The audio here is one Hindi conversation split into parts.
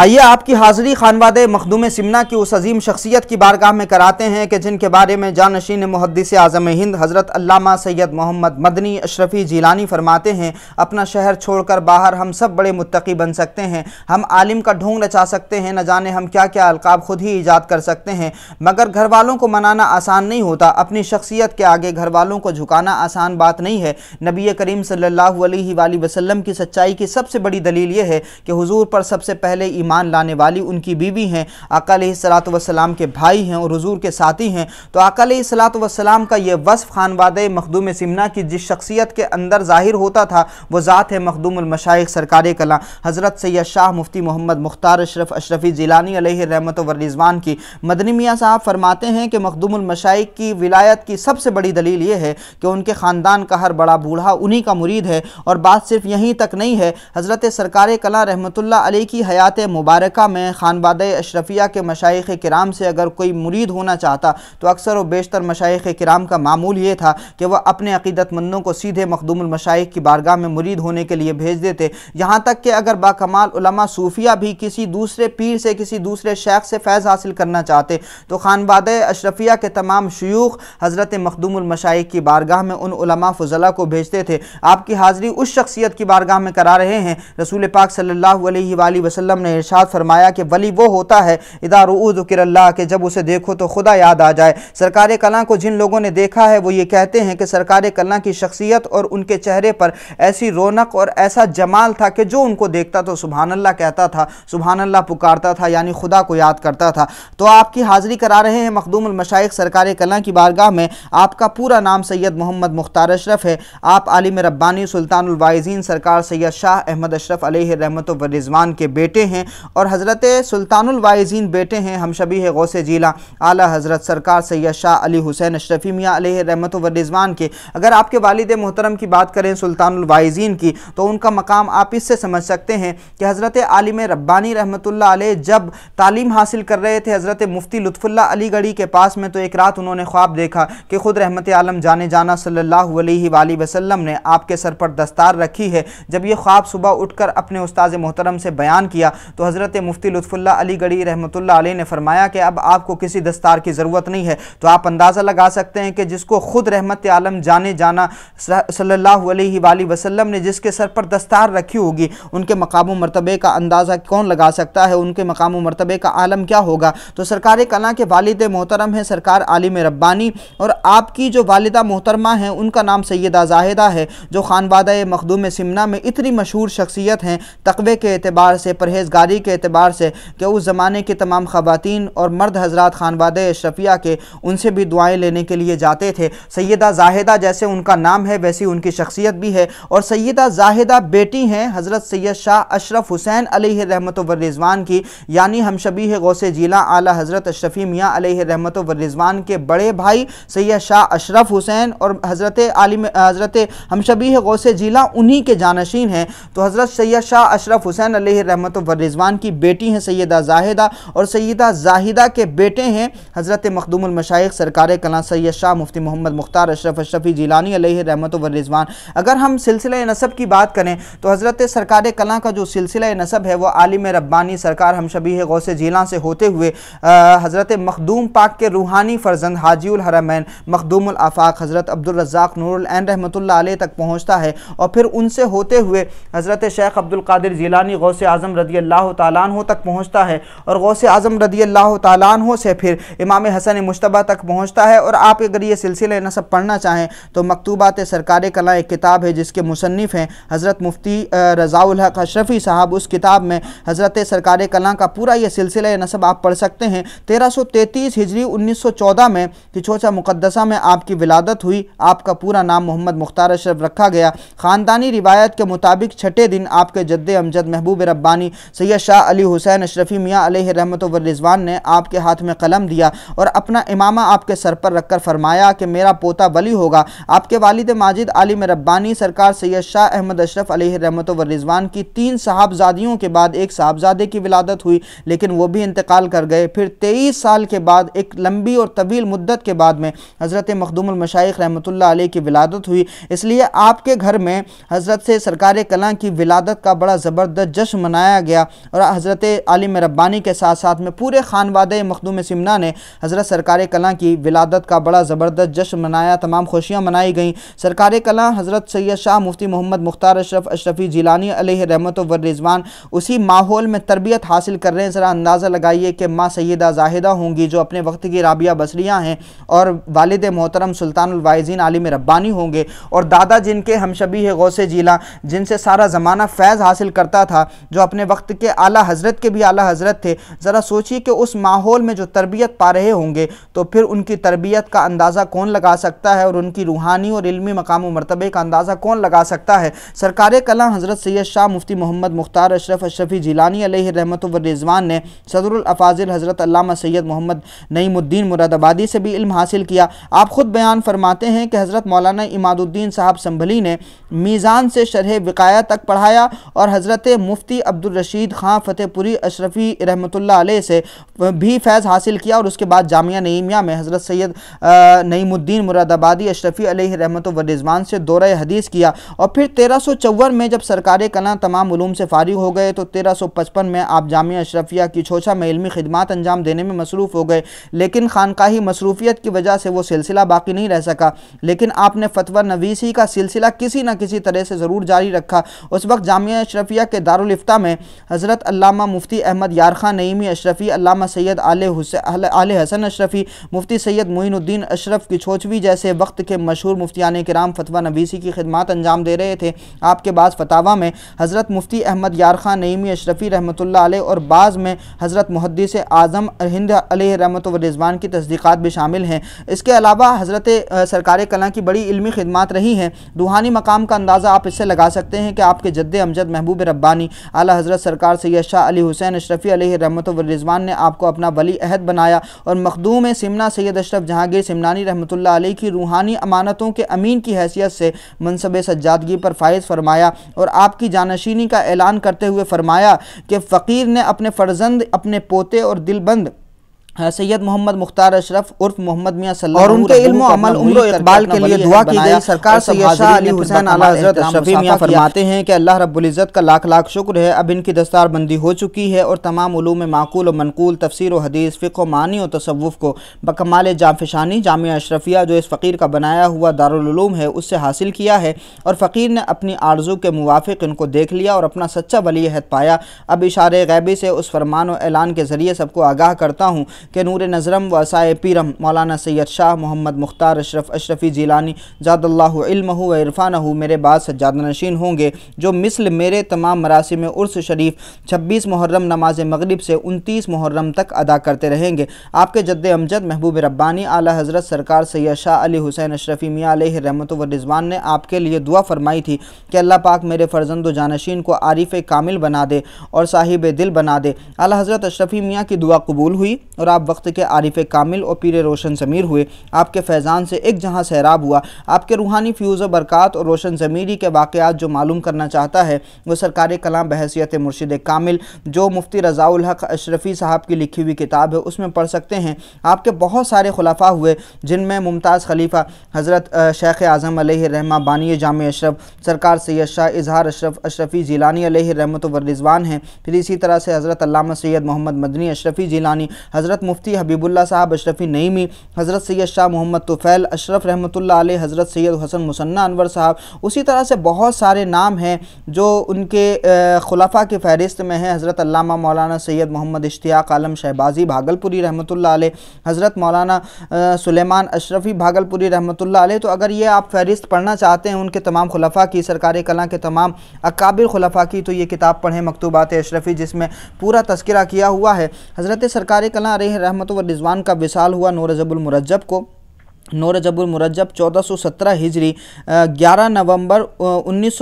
आइए आपकी हाजिरी खानवाद मखदूम सिमना की उस अजीम शख्सियत की बारगाह में कराते हैं कि जिनके बारे में जानशीन मुहदस आज़म हिंद हज़रत अल्लामा सैयद मोहम्मद मदनी अशरफी जीलानी फरमाते हैं अपना शहर छोड़कर बाहर हम सब बड़े मुतकी बन सकते हैं हम आलिम का ढोंग रचा सकते हैं न जाने हम क्या क्या अलकाब ख़ुद ही ईजाद कर सकते हैं मगर घर वालों को मनाना आसान नहीं होता अपनी शख्सियत के आगे घर वालों को झुकाना आसान बात नहीं है नबी करीम सल्ला वसम की सच्चाई की सबसे बड़ी दलील ये है कि हजूर पर सबसे पहले ईमान लाने वाली उनकी बीवी हैं अकाल सलात वसलाम के भाई हैं और हजूर के साथी हैं तो अकाल सलात वसलाम का यह वसफ़ खानवाद मखदूम सिमना की जिस शख्सियत के अंदर ज़ाहिर होता था वह ज़ात है मखदूमशाइ सरकार कला हज़रत सैद शाह मुफ्ती मोहम्मद मुख्तार अशरफ अशरफी जिलानी रहमत वर्रिजवान की मदनी मियाँ साहब फरमाते हैं कि मखदूमशाइ की विलायत की सबसे बड़ी दलील ये है कि उनके ख़ानदान का हर बड़ा बूढ़ा उन्हीं का मुरीद है और बात सिर्फ यहीं तक नहीं है हज़रत सरकार कला रहमत की हयात मुबारक में खानवाद अशरफिया के मशाइ कराम से अगर कोई मुरीद होना चाहता तो अक्सर व बेशतर मशाइ कराम का मामूल ये था कि वह अपने अकीदतमंदों को सीधे मखदूमलमशाइ की बारगाह में मुरीद होने के लिए भेज देते यहाँ तक कि अगर बाकमाल सूफिया भी किसी दूसरे पीर से किसी दूसरे शेख से फैज़ हासिल करना चाहते तो खानवाद अशरफिया के तमाम शयूख हज़रत मखदूमलमशाइ की बारगाह में उन फजला को भेजते थे आपकी हाज़िरी उस शख्सियत की बारगाह में करा रहे हैं रसूल पाक सल्ला वसलम ने इर्शाद फरमाया कि वली वो होता है इदार उज़ुकरल्ला के जब उसे देखो तो खुदा याद आ जाए सरकार कला को जिन लोगों ने देखा है वो ये कहते हैं कि सरकार कला की शख्सियत और उनके चेहरे पर ऐसी रौनक और ऐसा जमाल था कि जो उनको देखता तो सुबहानल्ला कहता था सुबहानल्ला पुकारता था यानी खुदा को याद करता था तो आपकी हाज़िरी करा रहे हैं मखदूम सरकार कला की बारगाह में आपका पूरा नाम सैयद मोहम्मद मुख्तार अशरफ है आप आलिम रब्बानी सुल्तानवाइजीन सरकार सैयद शाह अहमद अशरफ रहमत रिजवान के बेटे हैं और हज़रत सुल्तानवाइजीन बेटे हैं हम शबी है से जीला आला हज़रत सरकार सैद शाह अली हुसैन अशरफ़ी मियाँ रहमत वरिजवान के अगर आपके वालद मोहतरम की बात करें सुल्तानवाइजीन की तो उनका मकाम आप इससे समझ सकते हैं कि हज़रत आलिम रब्बानी रहमत जब तालीम हासिल कर रहे थे हज़रत मुफ्ती लुफ़ुल्ला अलीगढ़ी के पास में तो एक रात उन्होंने ख्वाब देखा कि खुद रहमत आलम जाने जाना सल्ला वसलम ने आपके सर पर दस्तार रखी है जब ये ख्वाब सुबह उठकर अपने उस्ताद मोहतरम से बयान किया तो हज़रत मुफ्ती लुफ़ुल्ला अली गढ़ी रहमतुल्ला ने फरमाया कि अब आपको किसी दस्तार की ज़रूरत नहीं है तो आप अंदाज़ा लगा सकते हैं कि जिसको ख़ुद रहमत आलम जाने जाना सल्ला अलैहि ने जिसके सर पर दस्तार रखी होगी उनके मकाम मरतबे का अंदाज़ा कौन लगा सकता है उनके मकाम मरतबे का आलम क्या होगा तो सरकार कला के वालद मोहतरम हैं सरकार आलिम रब्बानी और आपकी जो वालदा मोहतरमा हैं उनका नाम सैदा जाहिदा है जो खानवादा मखदूम सिमना में इतनी मशहूर शख्सियत हैं तकबे के अतबार से परहेजगार तारीख के अतबार से कि उस ज़माने की तमाम ख़वान और मर्द हजरात खानवाद अशरफिया के उनसे भी दुआएँ लेने के लिए जाते थे सैदा जाहिदा जैसे उनका नाम है वैसी उनकी शख्सियत भी है और सैदा जाहिदा बेटी हैं हज़रत सैद शाह अशरफ हुसैन रहमत रिजवान की यानी हम शबी है गौसे जिला आला हज़रत अशरफी मियाँ रहमत रिजवान के बड़े भाई सैद शाह अशरफ हुसैन और हज़रत आलिम हज़रत है गौसे जिला उन्हीं के जानशीन हैं तो हज़रत सैद शाह अशरफ हुसैन रहमत रिजवान की बेटी हैं सैदा जाहिदा और सैदा जाहिदा के बेटे हैं हज़रत मखदूमशाइक सरकार कला सैद शाह मुफ्ती मोहम्मद मुख्तार अशरफ अशरफी जीलानी रहमत व रिजवान अगर हम सिलसिला नसब की बात करें तो हज़रत सरकार कला का जो सिलसिला नसब है वह आलिम रब्बानी सरकार हम शबी गौसे जीला से होते हुए हज़रत मखदूम पाक के रूहानी फ़र्जंद हाजी हरमैन मखदूम आफाक हज़रत अब्दुलरजाक नूरन रहमत तक पहुँचता है और फिर उनसे होते हुए हज़रत शेख अब्दुल्कर जीलानी गौस आज़म रदी अल्लाह अल्लाह तु तक पहुँचता है और गौस आज़म रदी अल्लाह तु से फिर इमाम हसन मुशतबा तक पहुँचता है और आप अगर ये सिलसिले न सब पढ़ना चाहें तो मकतूबात सरकार कला एक किताब है जिसके मुसनफ़ हैं हज़रत मुफ्ती रज़ाउल हक अशरफ़ी साहब उस किताब में हज़रत सरकार कला का पूरा यह सिलसिला नसब आप पढ़ सकते हैं तेरह सौ तैंतीस हिजरी उन्नीस सौ चौदह में किचोचा मुकदसा में आपकी विलादत हुई आपका पूरा नाम मोहम्मद मुख्तार अशरफ रखा गया ख़ानदानी रिवायत के मुताबिक छठे दिन आपके जद्द अमजद महबूब रब्बानी सैद दिया शाह अली हुसैन अशरफी मियाँ रहमत रिजवान ने आपके हाथ में कलम दिया और अपना इमामा आपके सर पर रखकर फरमाया कि मेरा पोता वली होगा आपके वालिद माजिद आलिम रब्बानी सरकार सैयद शाह अहमद अशरफ रहमत रिजवान की तीन साहबजादियों के बाद एक साहबजादे की विलादत हुई लेकिन वो भी इंतकाल कर गए फिर तेईस साल के बाद एक लंबी और तवील मुद्दत के बाद में हज़रत मखदूमलमशाइक रहमत की विलादत हुई इसलिए आपके घर में हज़रत से सरकार कलां की विलादत का बड़ा ज़बरदस्त जश्न मनाया गया और हज़रत आलिम रब्बानी के साथ साथ में पूरे खानवाद मखदूम सिमना ने हज़रत सरकार कलां की विलादत का बड़ा ज़बरदस्त जश्न मनाया तमाम खुशियाँ मनाई गईं सरकार कलां हज़रत सैद शाह मुफ्ती मोहम्मद मुख्तार अशरफ अशरफी जिलानी रहमत वर्रिजवान उसी माहौल में तरबियत हासिल कर रहे हैं ज़रा अंदाज़ा लगाइए कि माँ सैदा जाहिदा होंगी जो अपने वक्त की राबिया बसरियाँ हैं और वालद मोहतरम सुल्तानवाइजीन आलिम रब्बानी होंगे और दादा जिनके हमशबी है गौसे जिला जिनसे सारा ज़माना फैज़ हासिल करता था जो अपने वक्त के आला हज़रत के भी आला हज़रत थे ज़रा सोचिए कि उस माहौल में जो तरबियत पा रहे होंगे तो फिर उनकी तरबियत का अंदाज़ा कौन लगा सकता है और उनकी रूहानी और इलमी मकाम मरतबे का अंदाज़ा कौन लगा सकता है सरकार कला हज़रत सैद शाह मुफ्ती मोहम्मद मुख्तार अशरफ अशरफी जीलानी अलह रहमत रिजवान ने सदरफाजिल हज़रत अल्लामा सैद मोहम्मद नईमुद्दीन मुरादाबादी से भी इल्म हासिल किया आप ख़ुद बयान फरमाते हैं कि हज़रत मौलाना इमादुद्दीन साहब संभली ने मीज़ान से शरह विकाया तक पढ़ाया और हज़रत मुफ्ती अब्दुलरशीद खां फ़तेहपुरी अशरफ़ी रहमत से भी फैज़ हासिल किया और उसके बाद जामिया नईमिया में हज़रत सैद नईमुद्दीन मुरादाबादी अशरफ़ी रहमत रिजवान से दौर हदीस किया और फिर तेरह में जब सरकार कला तमाम तमाम से फारिग हो गए तो पचपन में आप जामिया अशरफिया की छोछा में इलमी खदमात अंजाम देने में मसरूफ़ हो गए लेकिन खानकाही मसरूफियत की वजह से वो सिलसिला बाकी नहीं रह सका लेकिन आपने फतवा नवीसी का सिलसिला किसी न किसी तरह से ज़रूर जारी रखा उस वक्त जामिया अशरफिया के दारुलफ्ता में हज़रत अल्लामा मुफ्ती अहमद यार खान नईमी अशरफ़ी अल्लामा सैयद आल आल हसन अशरफ़ी मुफ्ती सैयद मोइनुद्दीन अशरफ की छोचवी जैसे वक्त के मशहूर मुफ्तियान कराम फतवा नवीसी की खिदमत अंजाम दे रहे थे आपके बाद फतावा में हज़रत मुफ्ती अहमद यार खान नईमी अशरफ़ी रहमत आल और बाज़ में हज़रत मुहदस आज़म हिंद रहमत रिजवान की तस्दीक़ात भी शामिल हैं इसके अलावा हज़रत सरकार कला की बड़ी इलमी खिदमत रही हैं रूहानी मकाम का अंदाज़ा आप इससे लगा सकते हैं कि आपके जद्द अमजद महबूब रब्बानी अली हज़रत सरकार सरकार सैयद शाह अली हुसैन अशरफ़ी अलह रहमत रिजवान ने आपको अपना वली अहद बनाया और मखदूम सिमना सैयद अशरफ जहांगीर सिमनानी रहमत आलही की रूहानी अमानतों के अमीन की हैसियत से मनसब सज्जादगी पर फायज़ फरमाया और आपकी जानशीनी का ऐलान करते हुए फरमाया कि फ़कीर ने अपने फ़र्जंद अपने पोते और दिलबंद हाँ, सैयद मोहम्मद मुख्तार अशरफ उर्फ मोहम्मद मियाँ और उनके इल्म अमल उम्र इकबाल के लिए दुआ की गई सरकार सैयद शाह अली हुसैन आला हजरत अशरफी फरमाते हैं कि अल्लाह रब्बुल्ज़त का लाख लाख शुक्र है अब इनकी दस्तार बंदी हो चुकी है और तमाम तमाम माकूल और मनकूल तफसर व हदीस फ़िक मानी और तसवुफ़ को बकमाल जामफिशानी जामिया अशरफिया जो इस फ़कीर का बनाया हुआ दारूम है उससे हासिल किया है और फ़कीर ने अपनी आरजू के मुवाफ़ इनको देख लिया और अपना सच्चा वली पाया अब इशारे गैबी से उस फरमान और ऐलान के ज़रिए सबको आगाह करता हूँ के नूर नजरम साय पीरम मौलाना सैयद शाह मोहम्मद मुख्तार अशरफ अशरफी जीलानी ज़ादल्लाम व इरफान मेरे बाद सज्जाद नशीन होंगे जो मिसल मेरे तमाम मरासम उर्स शरीफ छब्बीस मुहर्रम नमाज मगरब से उनतीस मुहर्रम तक अदा करते रहेंगे आपके जद अमजद महबूब रब्बानी आला हज़रत सरकार सैयद शाह अली हुसैन अशरफी मियाँ रहमत व रिजवान ने आपके लिए दुआ फरमाई थी कि अल्लाह पाक मेरे फ़र्जंद जानशीन को आरिफ कामिल बना दे और साहिब दिल बना दे अला हज़रत अशरफी मियाँ की दुआ कबूल हुई और सैराब वक्त के आरिफ कामिल और पीर रोशन ज़मीर हुए आपके फैज़ान से एक जहाँ सैराब हुआ आपके रूहानी फ्यूज़ बरक़ात और रोशन ज़मीरी के वाक़ात जो मालूम करना चाहता है वह सरकार कलाम बहसीत मुर्शद कामिल जो मुफ्ती रज़ाउल हक अशरफ़ी साहब की लिखी हुई किताब है उसमें पढ़ सकते हैं आपके बहुत सारे खुलाफा हुए जिनमें मुमताज़ खलीफ़ा हज़रत शेख आज़म रहमा बानी जाम अशरफ सरकार सैद शाह इजहार अशरफ अशरफ़ी जीलानी रहमत वरिजवान हैं फिर इसी तरह से हज़रत सैद मोहम्मद मदनी अशरफ़ी जीलानी हज़रत तक मुफ्ती हबीबुल्ला साहब अशरफी नईमी हज़रत सैयद शाह मोहम्मद तुफ़ैल अशरफ रहमत आल हज़रत सैयद हसन मुसन्ना अनवर साहब उसी तरह से बहुत सारे नाम हैं जो उनके खुलाफा के फहरिस्त में हैं हज़रत अल्लामा मौलाना सैयद मोहम्मद इश्तियाक आलम शहबाज़ी भागलपुरी रहमत आल हज़रत मौलाना सुलेमान अशरफी भागलपुरी रहमत आल तो अगर ये आप फहरिस्त पढ़ना चाहते हैं उनके तमाम खुलाफा की सरकार कला के तमाम अकाबिर खुलाफा की तो ये किताब पढ़ें मकतूबात अशरफी जिसमें पूरा तस्करा किया हुआ है हज़रत सरकार कला रहमत व रिजवान का विशाल हुआ नूर मुरजब को रजबुल मुरजब 1417 हिजरी 11 नवंबर उन्नीस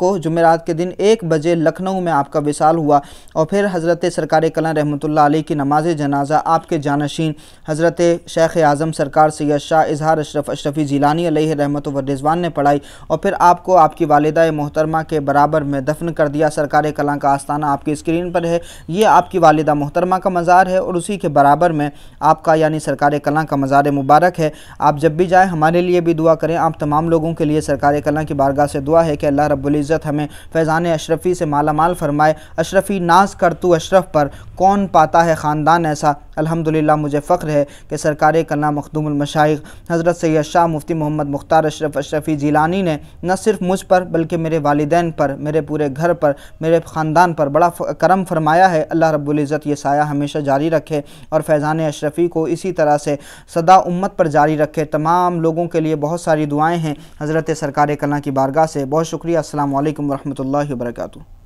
को जुमेरात के दिन एक बजे लखनऊ में आपका विशाल हुआ और फिर हज़रत सरकार कला रहमतुल्ला अली की नमाज जनाजा आपके जानशीन हज़रत शेख आज़म सरकार सैद शाह इजहार अशरफ अशरफी जीलानी रहमत रिजवान ने पढ़ाई और फिर आपको आपकी वालदा मोहतरमा के बराबर में दफन कर दिया सरकार कला का आस्थाना आपकी स्क्रीन पर है ये आपकी वालदा मोहतरमा का मज़ार है और उसी के बराबर में आपका यानी सरकार कला का मज़ार मुबारक है आप जब भी जाएँ हमारे लिए भी दुआ करें आप तमाम लोगों के लिए सरकार कला की बारगाह से दुआ है कि अल्लाह रबुल्ज़त हमें फैज़ान अशरफ़ी से माला माल फरमाए अशरफ़ी नाज कर तू अशरफ पर कौन पाता है ख़ानदान ऐसा अल्हम्दुलिल्लाह मुझे फ़ख्र है कि सरकार कला मखदूमशाइ हज़रत सैद शाह मुफ्ती मोहम्मद मुख्तार अशरफ अशरफ़ी जीलानी ने न सिर्फ मुझ पर बल्कि मेरे वालदेन पर मेरे पूरे घर पर मेरे ख़ानदान पर बड़ा करम फरमाया है अल्लाह रबुल्ज़त ये साया हमेशा जारी रखे और फैज़ान अशरफ़ी को इसी तरह से सदा उम्मत पर जारी रखे तमाम लोगों के लिए बहुत सारी दुआएँ हैं हज़रत सरकार कला की बारगाह से बहुत शुक्रिया असल वरहमल वर्का